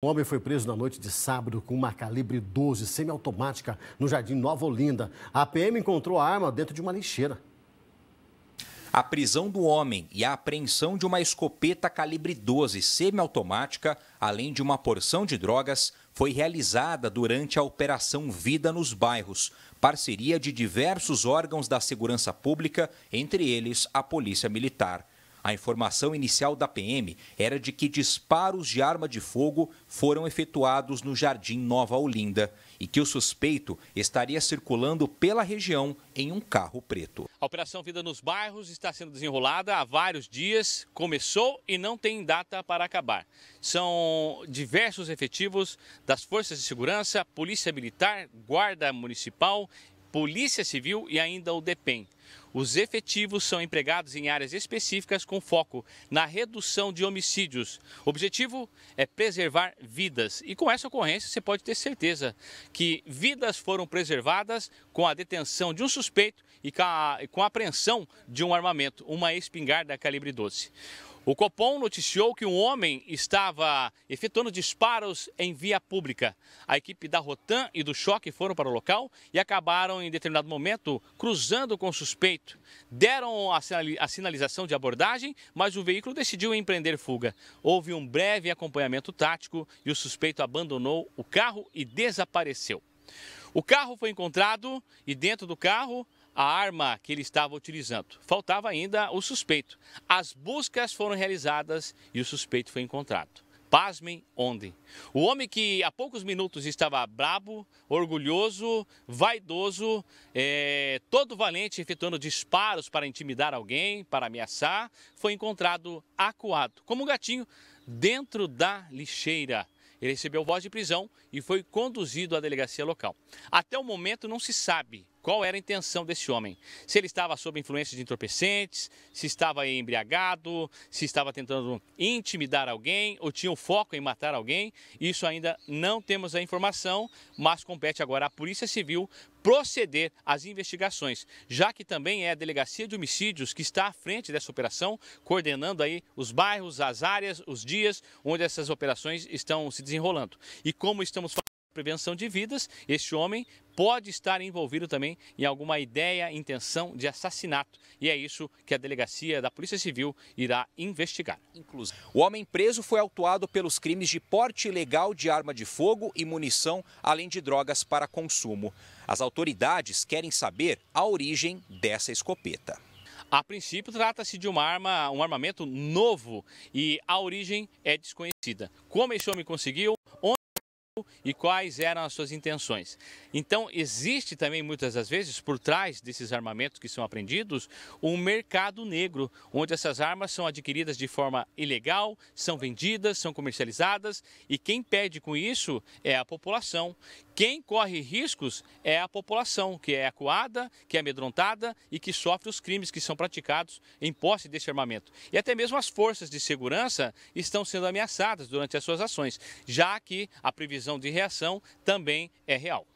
Um homem foi preso na noite de sábado com uma calibre 12 semiautomática no Jardim Nova Olinda. A PM encontrou a arma dentro de uma lixeira. A prisão do homem e a apreensão de uma escopeta calibre 12 semiautomática, além de uma porção de drogas, foi realizada durante a Operação Vida nos Bairros, parceria de diversos órgãos da segurança pública, entre eles a Polícia Militar. A informação inicial da PM era de que disparos de arma de fogo foram efetuados no Jardim Nova Olinda e que o suspeito estaria circulando pela região em um carro preto. A Operação Vida nos Bairros está sendo desenrolada há vários dias, começou e não tem data para acabar. São diversos efetivos das forças de segurança, polícia militar, guarda municipal Polícia Civil e ainda o DEPEN. Os efetivos são empregados em áreas específicas com foco na redução de homicídios. O objetivo é preservar vidas. E com essa ocorrência, você pode ter certeza que vidas foram preservadas com a detenção de um suspeito e com a, com a apreensão de um armamento, uma espingarda calibre 12. O Copom noticiou que um homem estava efetuando disparos em via pública. A equipe da Rotan e do Choque foram para o local e acabaram, em determinado momento, cruzando com o suspeito. Deram a sinalização de abordagem, mas o veículo decidiu empreender fuga. Houve um breve acompanhamento tático e o suspeito abandonou o carro e desapareceu. O carro foi encontrado e dentro do carro a arma que ele estava utilizando. Faltava ainda o suspeito. As buscas foram realizadas e o suspeito foi encontrado. Pasmem onde? O homem que há poucos minutos estava brabo, orgulhoso, vaidoso, é, todo valente, efetuando disparos para intimidar alguém, para ameaçar, foi encontrado acuado, como um gatinho, dentro da lixeira. Ele recebeu voz de prisão e foi conduzido à delegacia local. Até o momento não se sabe qual era a intenção desse homem. Se ele estava sob influência de entorpecentes, se estava embriagado, se estava tentando intimidar alguém ou tinha o um foco em matar alguém, isso ainda não temos a informação, mas compete agora à Polícia Civil proceder às investigações, já que também é a Delegacia de Homicídios que está à frente dessa operação, coordenando aí os bairros, as áreas, os dias onde essas operações estão se desenrolando. E como estamos falando Prevenção de vidas, este homem pode estar envolvido também em alguma ideia, intenção de assassinato. E é isso que a delegacia da Polícia Civil irá investigar. Inclusive, O homem preso foi autuado pelos crimes de porte ilegal de arma de fogo e munição, além de drogas para consumo. As autoridades querem saber a origem dessa escopeta. A princípio, trata-se de uma arma, um armamento novo e a origem é desconhecida. Como esse homem conseguiu? e quais eram as suas intenções. Então, existe também muitas das vezes por trás desses armamentos que são apreendidos um mercado negro, onde essas armas são adquiridas de forma ilegal, são vendidas, são comercializadas e quem perde com isso é a população quem corre riscos é a população, que é acuada, que é amedrontada e que sofre os crimes que são praticados em posse desse armamento. E até mesmo as forças de segurança estão sendo ameaçadas durante as suas ações, já que a previsão de reação também é real.